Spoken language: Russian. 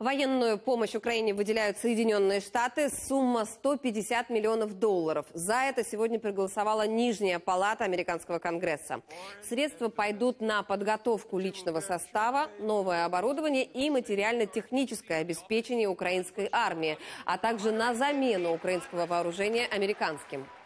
Военную помощь Украине выделяют Соединенные Штаты. Сумма 150 миллионов долларов. За это сегодня проголосовала Нижняя палата Американского Конгресса. Средства пойдут на подготовку личного состава, новое оборудование и материально-техническое обеспечение украинской армии, а также на замену украинского вооружения американским.